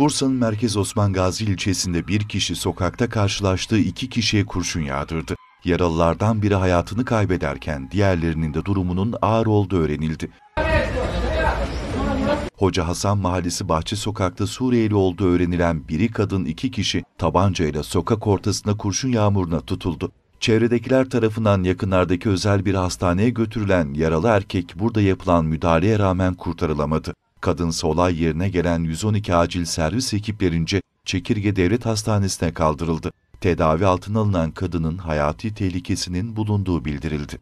Bursa'nın Merkez Osman Gazi ilçesinde bir kişi sokakta karşılaştığı iki kişiye kurşun yağdırdı. Yaralılardan biri hayatını kaybederken diğerlerinin de durumunun ağır olduğu öğrenildi. Hoca Hasan Mahallesi Bahçe Sokak'ta Suriyeli olduğu öğrenilen biri kadın iki kişi tabancayla sokak ortasında kurşun yağmuruna tutuldu. Çevredekiler tarafından yakınlardaki özel bir hastaneye götürülen yaralı erkek burada yapılan müdahaleye rağmen kurtarılamadı kadınsa olay yerine gelen 112 acil servis ekiplerince Çekirge Devlet Hastanesi'ne kaldırıldı. Tedavi altına alınan kadının hayati tehlikesinin bulunduğu bildirildi.